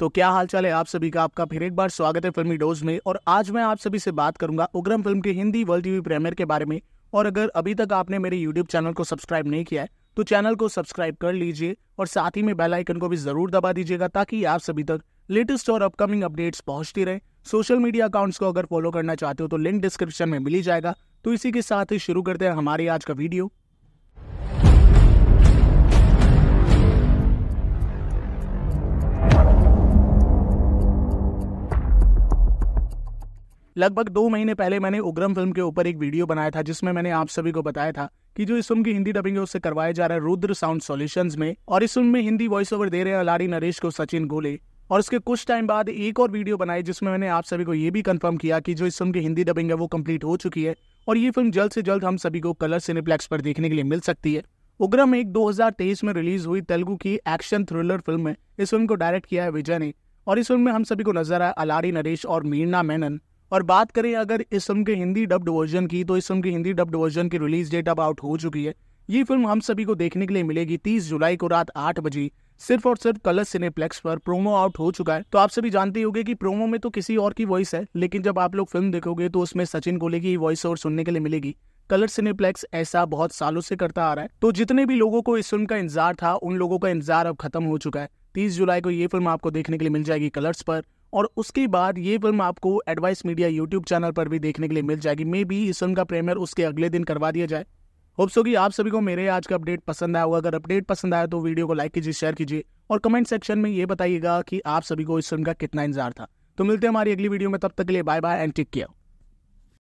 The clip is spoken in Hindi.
तो क्या हाल चाल है आप सभी का आपका फिर एक बार स्वागत है फिल्मी डोज में और आज मैं आप सभी से बात करूंगा उग्रम फिल्म के हिंदी वर्ल्ड टीवी प्रीमियर के बारे में और अगर अभी तक आपने मेरे यूट्यूब चैनल को सब्सक्राइब नहीं किया है तो चैनल को सब्सक्राइब कर लीजिए और साथ ही में बेल आइकन को भी जरूर दबा दीजिएगा ताकि आप सभी तक लेटेस्ट और अपकमिंग अपडेट्स पहुंचती रहे सोशल मीडिया अकाउंट्स को अगर फॉलो करना चाहते हो तो लिंक डिस्क्रिप्शन में मिली जाएगा तो इसी के साथ ही शुरू करते हैं हमारी आज का वीडियो लगभग दो महीने पहले मैंने उग्रम फिल्म के ऊपर एक वीडियो बनाया था जिसमें मैंने आप सभी को बताया था कि जो इस फिल्म की हिंदी डबिंग है उससे करवाया जा रहा है रुद्र साउंड सॉल्यूशंस में और इस फिल्म में हिंदी वॉइस ओवर दे रहे हैं अलारी नरेश को सचिन गोले और उसके कुछ टाइम बाद एक और वीडियो बनाई जिसमें मैंने आप सभी को ये भी कंफर्म किया कि जो इस फिल्म की हिंदी डबिंग है वो कंप्लीट हो चुकी है और ये फिल्म जल्द से जल्द हम सभी को कलर सिनेप्लेक्स पर देखने के लिए मिल सकती है उग्रम एक 2023 में रिलीज हुई तेलुगु की एक्शन थ्रिलर फिल्म है इस फिल्म को डायरेक्ट किया है विजय ने और इस फिल्म में हम सभी को नजर आया अलारी नरेश और मीरना मेनन और बात करें अगर इस फिल्म के हिंदी डब्ड वर्जन की तो इस फिल्म के हिंदी डब्ड वर्जन की रिलीज डेट अब आउट हो चुकी है ये फिल्म हम सभी को देखने के लिए मिलेगी तीस जुलाई को रात आठ बजे सिर्फ और सिर्फ कलर सिनेप्लेक्स पर प्रोमो आउट हो चुका है तो आप सभी जानते होंगे कि प्रोमो में तो किसी और की वॉइस है लेकिन जब आप लोग फिल्म देखोगे तो उसमें सचिन कोले की वॉइस और सुनने के लिए मिलेगी कलर सिनेप्लेक्स ऐसा बहुत सालों से करता आ रहा है तो जितने भी लोगों को इस फिल्म का इंतजार था उन लोगों का इंतजार अब खत्म हो चुका है तीस जुलाई को ये फिल्म आपको देखने के लिए मिल जाएगी कलर्स पर और उसके बाद ये फिल्म आपको एडवाइस मीडिया यूट्यूब चैनल पर भी देखने के लिए मिल जाएगी मे बी इस फिल्म का प्रीमियर उसके अगले दिन करवा दिया जाए होप्स होगी आप सभी को मेरे आज का अपडेट पसंद आया होगा अगर अपडेट पसंद आया तो वीडियो को लाइक कीजिए शेयर कीजिए और कमेंट सेक्शन में ये बताइएगा कि आप सभी को इस फिल्म का कितना इंतजार था तो मिलते हैं हमारी अगली वीडियो में तब तक के लिए bye bye and take care